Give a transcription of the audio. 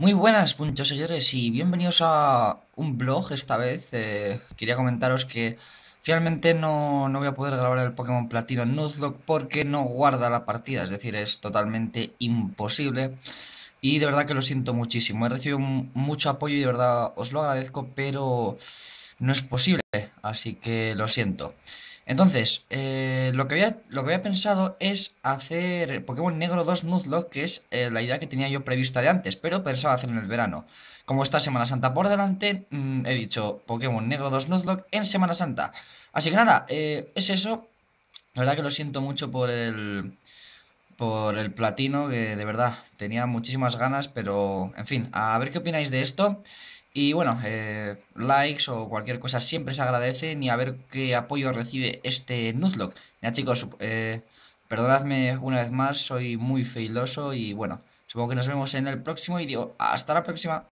Muy buenas, muchos señores y bienvenidos a un blog esta vez. Eh, quería comentaros que finalmente no, no, voy a poder grabar el Pokémon Platino en Nuzlocke porque no guarda la partida, es decir, es totalmente imposible. Y de verdad que lo siento muchísimo. He recibido mucho apoyo y de verdad os lo agradezco, pero no es posible, así que lo siento. Entonces, eh, lo, que había, lo que pensado es hacer Pokémon Negro 2 Nuzlocke, que es eh, la idea que tenía yo prevista de antes, pero pensaba hacer en el verano. Como está Semana Santa por delante, mm, he dicho Pokémon Negro 2 Nuzlocke en Semana Santa. Así que nada, eh, es eso. La verdad que lo siento mucho por el, por el platino, que de verdad tenía muchísimas ganas, pero en fin, a ver qué opináis de esto. Y bueno, eh, likes o cualquier cosa siempre se agradece y a ver qué apoyo recibe este Nuzlocke. Ya chicos, eh, perdonadme una vez más, soy muy feiloso y bueno, supongo que nos vemos en el próximo vídeo. Hasta la próxima.